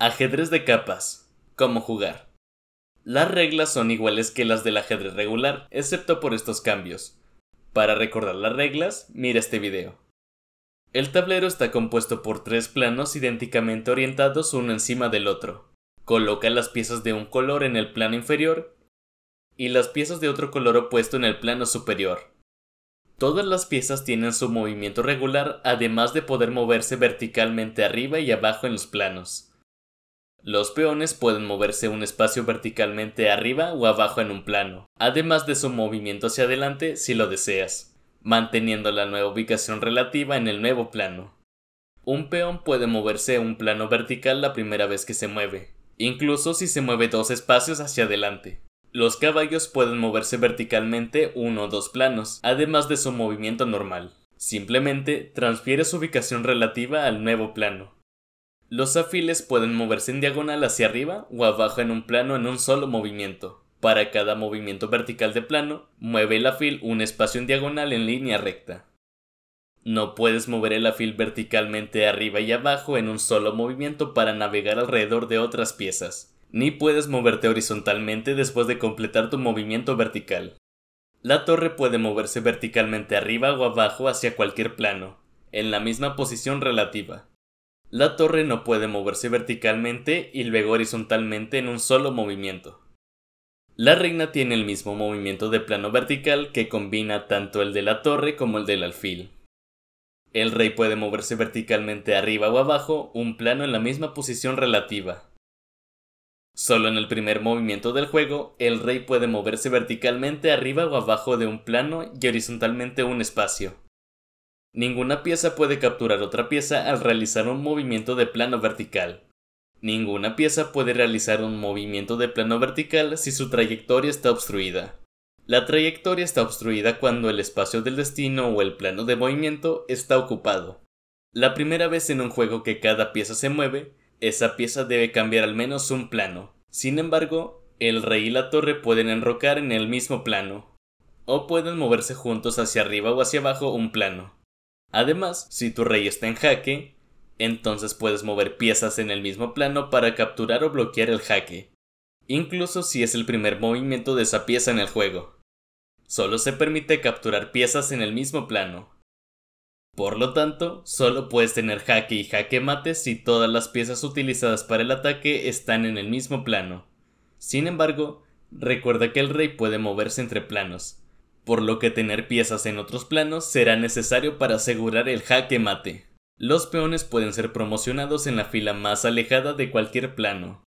Ajedrez de capas. ¿Cómo jugar? Las reglas son iguales que las del ajedrez regular, excepto por estos cambios. Para recordar las reglas, mira este video. El tablero está compuesto por tres planos idénticamente orientados uno encima del otro. Coloca las piezas de un color en el plano inferior y las piezas de otro color opuesto en el plano superior. Todas las piezas tienen su movimiento regular además de poder moverse verticalmente arriba y abajo en los planos. Los peones pueden moverse un espacio verticalmente arriba o abajo en un plano, además de su movimiento hacia adelante si lo deseas, manteniendo la nueva ubicación relativa en el nuevo plano. Un peón puede moverse un plano vertical la primera vez que se mueve, incluso si se mueve dos espacios hacia adelante. Los caballos pueden moverse verticalmente uno o dos planos, además de su movimiento normal. Simplemente transfiere su ubicación relativa al nuevo plano. Los afiles pueden moverse en diagonal hacia arriba o abajo en un plano en un solo movimiento. Para cada movimiento vertical de plano, mueve el afil un espacio en diagonal en línea recta. No puedes mover el afil verticalmente arriba y abajo en un solo movimiento para navegar alrededor de otras piezas, ni puedes moverte horizontalmente después de completar tu movimiento vertical. La torre puede moverse verticalmente arriba o abajo hacia cualquier plano, en la misma posición relativa. La torre no puede moverse verticalmente y luego horizontalmente en un solo movimiento. La reina tiene el mismo movimiento de plano vertical que combina tanto el de la torre como el del alfil. El rey puede moverse verticalmente arriba o abajo un plano en la misma posición relativa. Solo en el primer movimiento del juego, el rey puede moverse verticalmente arriba o abajo de un plano y horizontalmente un espacio. Ninguna pieza puede capturar otra pieza al realizar un movimiento de plano vertical. Ninguna pieza puede realizar un movimiento de plano vertical si su trayectoria está obstruida. La trayectoria está obstruida cuando el espacio del destino o el plano de movimiento está ocupado. La primera vez en un juego que cada pieza se mueve, esa pieza debe cambiar al menos un plano. Sin embargo, el rey y la torre pueden enrocar en el mismo plano, o pueden moverse juntos hacia arriba o hacia abajo un plano. Además, si tu rey está en jaque, entonces puedes mover piezas en el mismo plano para capturar o bloquear el jaque, incluso si es el primer movimiento de esa pieza en el juego. Solo se permite capturar piezas en el mismo plano. Por lo tanto, solo puedes tener jaque y jaque mate si todas las piezas utilizadas para el ataque están en el mismo plano. Sin embargo, recuerda que el rey puede moverse entre planos, por lo que tener piezas en otros planos será necesario para asegurar el jaque mate. Los peones pueden ser promocionados en la fila más alejada de cualquier plano,